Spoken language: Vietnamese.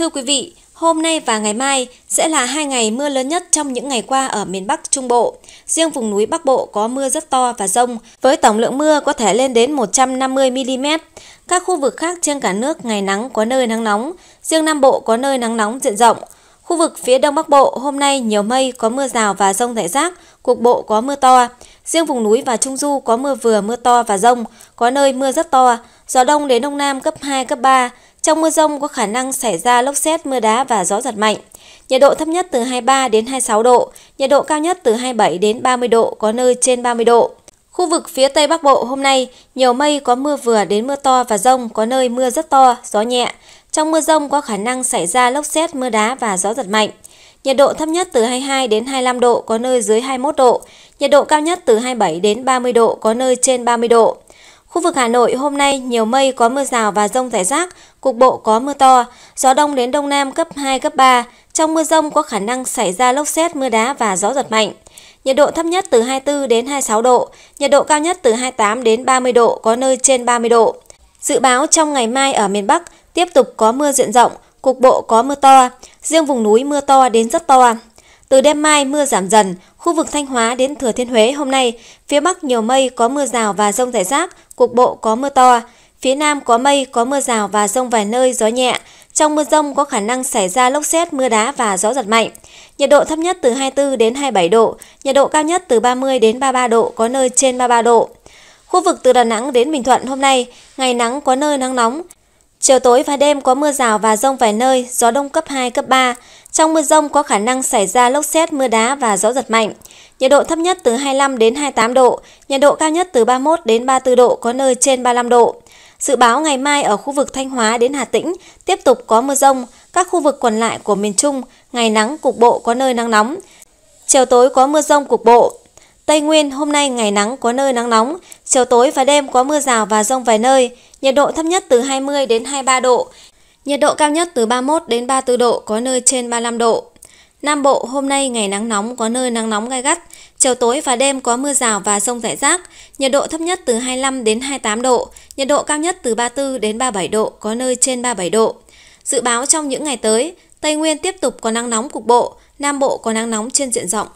Thưa quý vị, hôm nay và ngày mai sẽ là hai ngày mưa lớn nhất trong những ngày qua ở miền Bắc Trung Bộ. Riêng vùng núi Bắc Bộ có mưa rất to và rông, với tổng lượng mưa có thể lên đến 150mm. Các khu vực khác trên cả nước ngày nắng có nơi nắng nóng, riêng Nam Bộ có nơi nắng nóng diện rộng. Khu vực phía Đông Bắc Bộ hôm nay nhiều mây, có mưa rào và rông rải rác, cục bộ có mưa to. Riêng vùng núi và Trung Du có mưa vừa, mưa to và rông, có nơi mưa rất to, gió Đông đến Đông Nam cấp 2, cấp 3, trong mưa rông có khả năng xảy ra lốc xét, mưa đá và gió giật mạnh. Nhiệt độ thấp nhất từ 23 đến 26 độ, nhiệt độ cao nhất từ 27 đến 30 độ, có nơi trên 30 độ. Khu vực phía Tây Bắc Bộ hôm nay, nhiều mây có mưa vừa đến mưa to và rông, có nơi mưa rất to, gió nhẹ. Trong mưa rông có khả năng xảy ra lốc xét, mưa đá và gió giật mạnh. Nhiệt độ thấp nhất từ 22 đến 25 độ, có nơi dưới 21 độ. Nhiệt độ cao nhất từ 27 đến 30 độ, có nơi trên 30 độ. Khu vực Hà Nội hôm nay nhiều mây có mưa rào và rông rải rác, cục bộ có mưa to, gió đông đến đông nam cấp 2, cấp 3. Trong mưa rông có khả năng xảy ra lốc xét, mưa đá và gió giật mạnh. Nhiệt độ thấp nhất từ 24 đến 26 độ, nhiệt độ cao nhất từ 28 đến 30 độ, có nơi trên 30 độ. Dự báo trong ngày mai ở miền Bắc tiếp tục có mưa diện rộng, cục bộ có mưa to, riêng vùng núi mưa to đến rất to. Từ đêm mai mưa giảm dần, khu vực Thanh Hóa đến Thừa Thiên Huế hôm nay, phía Bắc nhiều mây có mưa rào và rông rải rác, cục bộ có mưa to, Phía Nam có mây, có mưa rào và rông vài nơi, gió nhẹ. Trong mưa rông có khả năng xảy ra lốc xét, mưa đá và gió giật mạnh. Nhiệt độ thấp nhất từ 24 đến 27 độ, nhiệt độ cao nhất từ 30 đến 33 độ, có nơi trên 33 độ. Khu vực từ Đà Nẵng đến Bình Thuận hôm nay, ngày nắng có nơi nắng nóng. Chiều tối và đêm có mưa rào và rông vài nơi, gió đông cấp 2, cấp 3. Trong mưa rông có khả năng xảy ra lốc xét, mưa đá và gió giật mạnh. Nhiệt độ thấp nhất từ 25 đến 28 độ, nhiệt độ cao nhất từ 31 đến 34 độ, có nơi trên 35 độ. Dự báo ngày mai ở khu vực Thanh Hóa đến Hà Tĩnh tiếp tục có mưa rông, các khu vực còn lại của miền Trung ngày nắng cục bộ có nơi nắng nóng. Chiều tối có mưa rông cục bộ. Tây Nguyên hôm nay ngày nắng có nơi nắng nóng, chiều tối và đêm có mưa rào và rông vài nơi, nhiệt độ thấp nhất từ 20 đến 23 độ, nhiệt độ cao nhất từ 31 đến 34 độ, có nơi trên 35 độ. Nam Bộ hôm nay ngày nắng nóng có nơi nắng nóng gai gắt, Chiều tối và đêm có mưa rào và rông rải rác, nhiệt độ thấp nhất từ 25 đến 28 độ, nhiệt độ cao nhất từ 34 đến 37 độ, có nơi trên 37 độ. Dự báo trong những ngày tới, Tây Nguyên tiếp tục có nắng nóng cục bộ, Nam Bộ có nắng nóng trên diện rộng.